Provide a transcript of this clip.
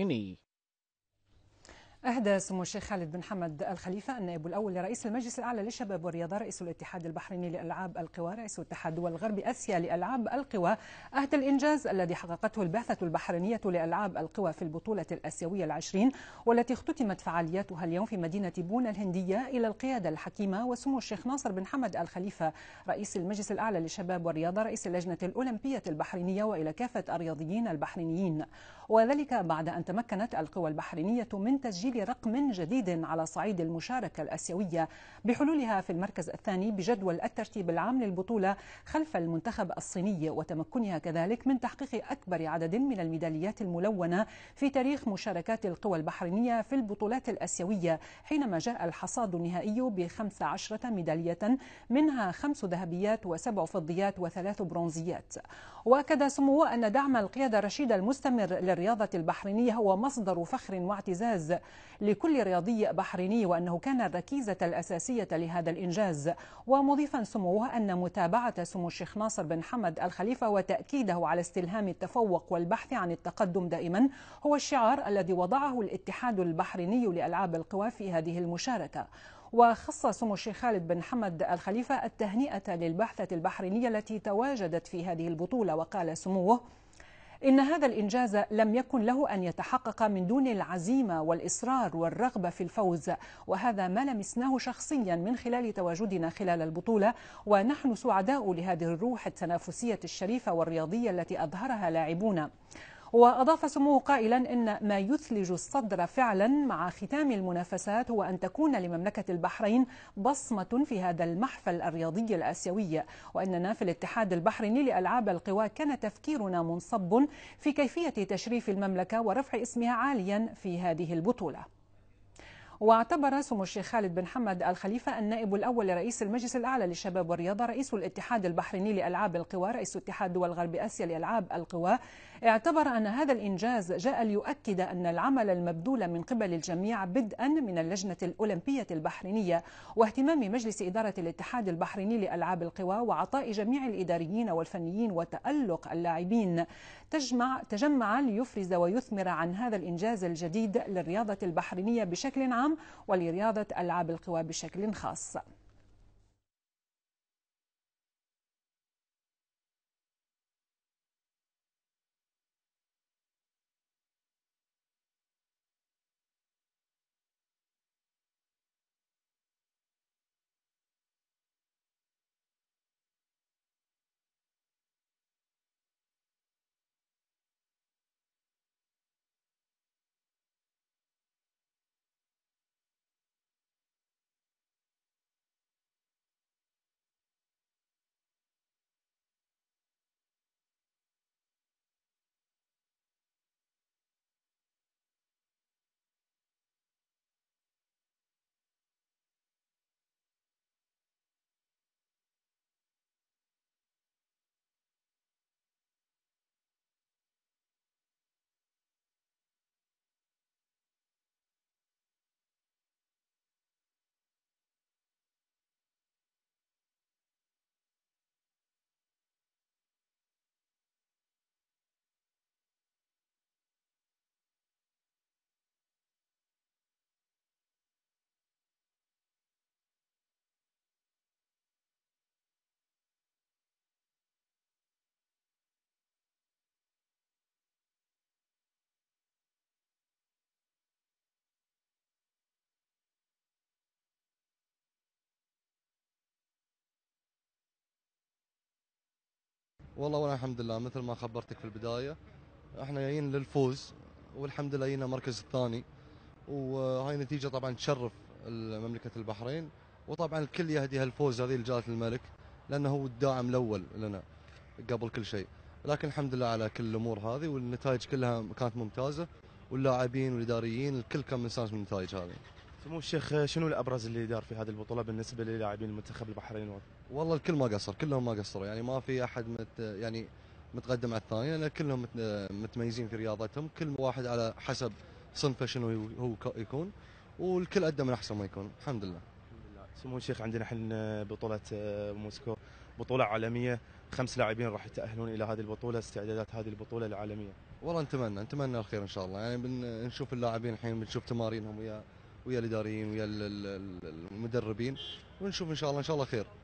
الفلسطيني أهدى سمو الشيخ خالد بن حمد الخليفة النائب الأول لرئيس المجلس الأعلى للشباب والرياضة رئيس الاتحاد البحريني لألعاب القوى رئيس اتحاد دول غرب آسيا لألعاب القوى أهدى الإنجاز الذي حققته البعثة البحرينية لألعاب القوى في البطولة الآسيوية العشرين والتي اختتمت فعالياتها اليوم في مدينة بونا الهندية إلى القيادة الحكيمة وسمو الشيخ ناصر بن حمد الخليفة رئيس المجلس الأعلى للشباب والرياضة رئيس اللجنة الأولمبية البحرينية وإلى كافة الرياضيين البحرينيين وذلك بعد أن تمكنت القوى البحرينية من تسجيل رقم جديد على صعيد المشاركة الآسيوية بحلولها في المركز الثاني بجدول الترتيب العام للبطولة خلف المنتخب الصيني وتمكنها كذلك من تحقيق أكبر عدد من الميداليات الملونة في تاريخ مشاركات القوى البحرينية في البطولات الآسيوية حينما جاء الحصاد النهائي ب 15 ميدالية منها خمس ذهبيات وسبع فضيات وثلاث برونزيات وأكد سموه أن دعم القيادة الرشيدة المستمر للرياضة البحرينية هو مصدر فخر واعتزاز لكل رياضي بحريني وأنه كان الركيزة الأساسية لهذا الإنجاز ومضيفا سموه أن متابعة سمو الشيخ ناصر بن حمد الخليفة وتأكيده على استلهام التفوق والبحث عن التقدم دائما هو الشعار الذي وضعه الاتحاد البحريني لألعاب القوى في هذه المشاركة وخص سمو الشيخ خالد بن حمد الخليفة التهنئة للبعثة البحرينية التي تواجدت في هذه البطولة وقال سموه إن هذا الإنجاز لم يكن له أن يتحقق من دون العزيمة والإصرار والرغبة في الفوز وهذا ما لمسناه شخصيا من خلال تواجدنا خلال البطولة ونحن سعداء لهذه الروح التنافسية الشريفة والرياضية التي أظهرها لاعبونا وأضاف سموه قائلا إن ما يثلج الصدر فعلا مع ختام المنافسات هو أن تكون لمملكة البحرين بصمة في هذا المحفل الرياضي الآسيوي وإننا في الاتحاد البحريني لألعاب القوى كان تفكيرنا منصب في كيفية تشريف المملكة ورفع اسمها عاليا في هذه البطولة واعتبر سمو الشيخ خالد بن حمد الخليفة النائب الأول لرئيس المجلس الأعلى للشباب والرياضة رئيس الاتحاد البحريني لألعاب القوى رئيس اتحاد دول غرب آسيا لألعاب القوى اعتبر أن هذا الإنجاز جاء ليؤكد أن العمل المبذول من قبل الجميع بدءا من اللجنة الأولمبية البحرينية واهتمام مجلس إدارة الاتحاد البحريني لألعاب القوى وعطاء جميع الإداريين والفنيين وتألق اللاعبين تجمع تجمع ليفرز ويثمر عن هذا الإنجاز الجديد للرياضة البحرينية بشكل عام العام ولرياضة ألعاب القوى بشكل خاص والله وانا الحمد لله مثل ما خبرتك في البدايه احنا جايين للفوز والحمد لله جينا المركز الثاني وهاي نتيجه طبعا تشرف مملكه البحرين وطبعا الكل يهدي هالفوز هذه لجلاله الملك لانه هو الداعم الاول لنا قبل كل شيء لكن الحمد لله على كل الامور هذه والنتائج كلها كانت ممتازه واللاعبين والاداريين الكل كان مستانس من النتائج هذه سمو الشيخ شنو الابرز اللي دار في هذه البطوله بالنسبه للاعبين المنتخب البحريني والله الكل ما قصر كلهم ما قصروا يعني ما في احد مت يعني متقدم على الثاني لان كلهم متميزين في رياضتهم كل واحد على حسب صنفه شنو هو يكون والكل ادى من احسن ما يكون الحمد لله سمو الشيخ عندنا احنا بطوله آه، موسكو بطوله عالميه خمس لاعبين راح يتاهلون الى هذه البطوله استعدادات هذه البطوله العالميه والله نتمنى نتمنى الخير ان شاء الله يعني بنشوف اللاعبين الحين بنشوف تمارينهم ويا ويا الاداريين ويا المدربين ونشوف ان شاء الله ان شاء الله خير